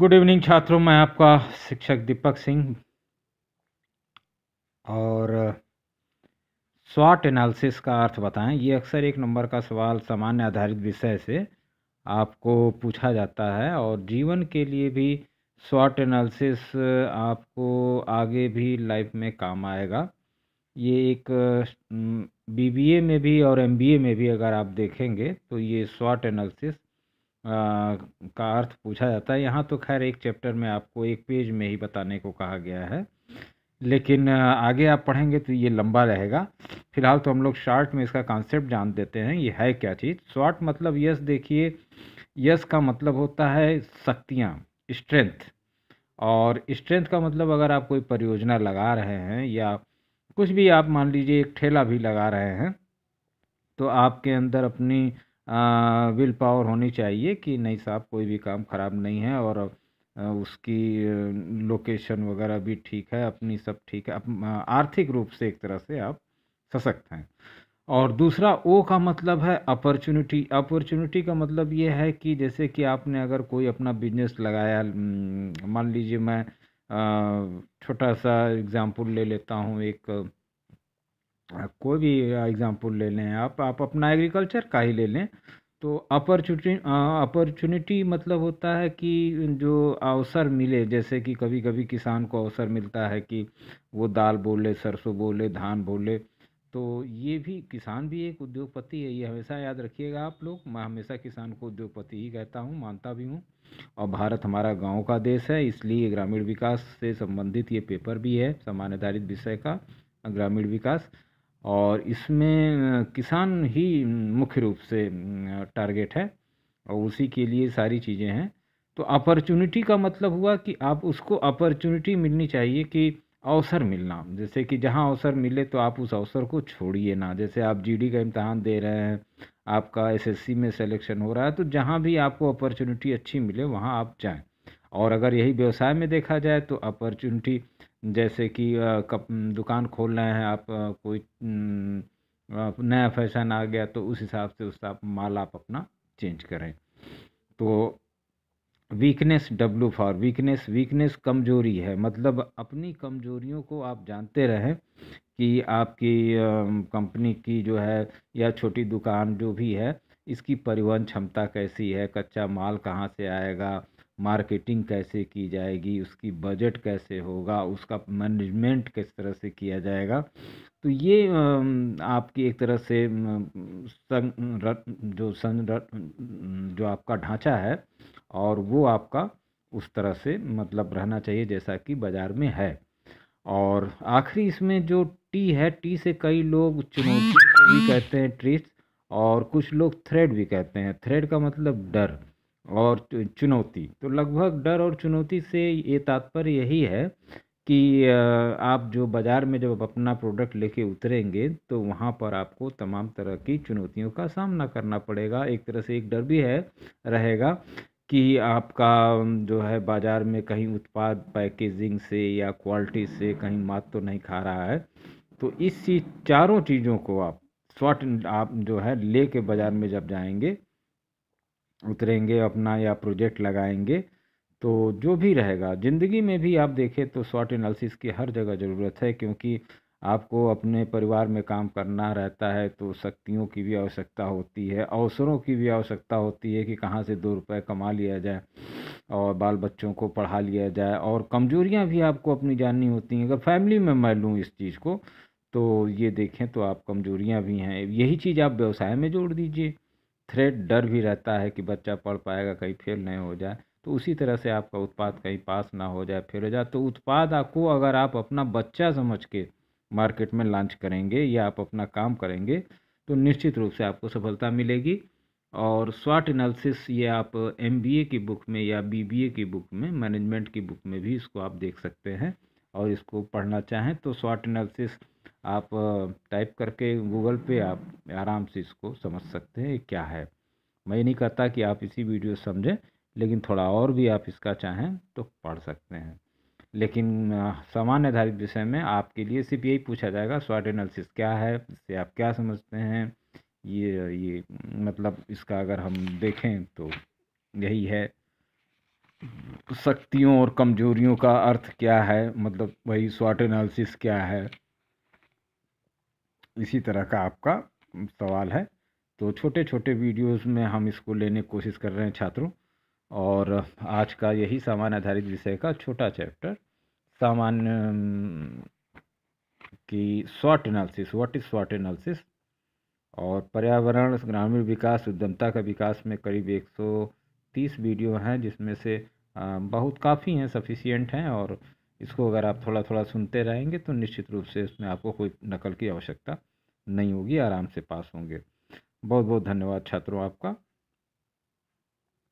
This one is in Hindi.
गुड इवनिंग छात्रों मैं आपका शिक्षक दीपक सिंह और स्वाट एनालिसिस का अर्थ बताएं ये अक्सर एक नंबर का सवाल सामान्य आधारित विषय से आपको पूछा जाता है और जीवन के लिए भी स्वाट एनालिसिस आपको आगे भी लाइफ में काम आएगा ये एक बीबीए में भी और एमबीए में भी अगर आप देखेंगे तो ये स्वाट एनालिसिस का अर्थ पूछा जाता है यहाँ तो खैर एक चैप्टर में आपको एक पेज में ही बताने को कहा गया है लेकिन आगे आप पढ़ेंगे तो ये लंबा रहेगा फिलहाल तो हम लोग शार्ट में इसका कॉन्सेप्ट जान देते हैं ये है क्या चीज़ शॉर्ट मतलब यस देखिए यस का मतलब होता है शक्तियाँ स्ट्रेंथ और स्ट्रेंथ का मतलब अगर आप कोई परियोजना लगा रहे हैं या कुछ भी आप मान लीजिए एक ठेला भी लगा रहे हैं तो आपके अंदर अपनी विल पावर होनी चाहिए कि नहीं साहब कोई भी काम ख़राब नहीं है और उसकी लोकेशन वगैरह भी ठीक है अपनी सब ठीक है आर्थिक रूप से एक तरह से आप सशक्त हैं और दूसरा ओ का मतलब है अपॉर्चुनिटी अपॉर्चुनिटी का मतलब ये है कि जैसे कि आपने अगर कोई अपना बिजनेस लगाया मान लीजिए मैं छोटा सा एग्ज़ाम्पल ले लेता हूँ एक कोई भी एग्ज़ाम्पल ले लें आप आप अपना एग्रीकल्चर का ही ले लें तो अपॉर्चुनिटी अपॉर्चुनिटी मतलब होता है कि जो अवसर मिले जैसे कि कभी कभी किसान को अवसर मिलता है कि वो दाल बोले सरसों बोले धान बोले तो ये भी किसान भी एक उद्योगपति है ये हमेशा याद रखिएगा आप लोग मैं हमेशा किसान को उद्योगपति ही कहता हूँ मानता भी हूँ और भारत हमारा गाँव का देश है इसलिए ग्रामीण विकास से संबंधित ये पेपर भी है आधारित विषय का ग्रामीण विकास और इसमें किसान ही मुख्य रूप से टारगेट है और उसी के लिए सारी चीज़ें हैं तो अपॉर्चुनिटी का मतलब हुआ कि आप उसको अपॉर्चुनिटी मिलनी चाहिए कि अवसर मिलना जैसे कि जहाँ अवसर मिले तो आप उस अवसर को छोड़िए ना जैसे आप जीडी का इम्तहान दे रहे हैं आपका एसएससी में सिलेक्शन हो रहा है तो जहाँ भी आपको अपॉर्चुनिटी अच्छी मिले वहाँ आप जाएं और अगर यही व्यवसाय में देखा जाए तो अपॉर्चुनिटी जैसे कि कप दुकान खोल रहे हैं आप कोई नया फैशन आ गया तो उस हिसाब से उसका आप माल आप अपना चेंज करें तो weakness W for weakness weakness कमजोरी है मतलब अपनी कमजोरियों को आप जानते रहें कि आपकी कंपनी की जो है या छोटी दुकान जो भी है इसकी परिवहन क्षमता कैसी है कच्चा माल कहाँ से आएगा मार्केटिंग कैसे की जाएगी उसकी बजट कैसे होगा उसका मैनेजमेंट किस तरह से किया जाएगा तो ये आपकी एक तरह से संग जो संग जो आपका ढांचा है और वो आपका उस तरह से मतलब रहना चाहिए जैसा कि बाज़ार में है और आखिरी इसमें जो टी है टी से कई लोग चुनौती भी कहते हैं ट्रिक्स और कुछ लोग थ्रेड भी कहते हैं थ्रेड का मतलब डर और चुनौती तो लगभग डर और चुनौती से ये तात्पर्य यही है कि आप जो बाज़ार में जब अपना प्रोडक्ट लेके उतरेंगे तो वहाँ पर आपको तमाम तरह की चुनौतियों का सामना करना पड़ेगा एक तरह से एक डर भी है रहेगा कि आपका जो है बाज़ार में कहीं उत्पाद पैकेजिंग से या क्वालिटी से कहीं मात तो नहीं खा रहा है तो इसी चारों चीज़ों को आप शॉर्ट आप जो है ले बाज़ार में जब जाएंगे उतरेंगे अपना या प्रोजेक्ट लगाएंगे तो जो भी रहेगा ज़िंदगी में भी आप देखें तो शॉर्ट एनालिसिस की हर जगह ज़रूरत है क्योंकि आपको अपने परिवार में काम करना रहता है तो शक्तियों की भी आवश्यकता होती है अवसरों की भी आवश्यकता होती है कि कहाँ से दो रुपये कमा लिया जाए और बाल बच्चों को पढ़ा लिया जाए और कमजोरियाँ भी आपको अपनी जाननी होती हैं अगर फैमिली में मैं लूँ इस चीज़ को तो ये देखें तो आप कमजोरियाँ भी हैं यही चीज़ आप व्यवसाय में जोड़ दीजिए थ्रेड डर भी रहता है कि बच्चा पढ़ पाएगा कहीं फेल नहीं हो जाए तो उसी तरह से आपका उत्पाद कहीं पास ना हो जाए फेल हो जाए तो उत्पाद आपको अगर आप अपना बच्चा समझ के मार्केट में लॉन्च करेंगे या आप अपना काम करेंगे तो निश्चित रूप से आपको सफलता मिलेगी और स्वाट एनालिसिस ये आप एम की बुक में या बी की बुक में मैनेजमेंट की बुक में भी इसको आप देख सकते हैं और इसको पढ़ना चाहें तो स्वाट एनालिसिस आप टाइप करके गूगल पे आप आराम से इसको समझ सकते हैं क्या है मैं नहीं कहता कि आप इसी वीडियो समझें लेकिन थोड़ा और भी आप इसका चाहें तो पढ़ सकते हैं लेकिन सामान्य आधारित विषय में आपके लिए सिर्फ यही पूछा जाएगा शॉर्ट एनालिसिस क्या है इससे आप क्या समझते हैं ये ये मतलब इसका अगर हम देखें तो यही है शक्तियों और कमजोरियों का अर्थ क्या है मतलब वही शॉर्ट एनालिसिस क्या है इसी तरह का आपका सवाल है तो छोटे छोटे वीडियोस में हम इसको लेने की कोशिश कर रहे हैं छात्रों और आज का यही सामान्य आधारित विषय का छोटा चैप्टर सामान्य की SWOT analysis what is SWOT analysis और पर्यावरण ग्रामीण विकास उद्यमता का विकास में करीब 130 वीडियो हैं जिसमें से बहुत काफ़ी हैं सफिशियंट हैं और इसको अगर आप थोड़ा थोड़ा सुनते रहेंगे तो निश्चित रूप से इसमें आपको कोई नकल की आवश्यकता नहीं होगी आराम से पास होंगे बहुत बहुत धन्यवाद छात्रों आपका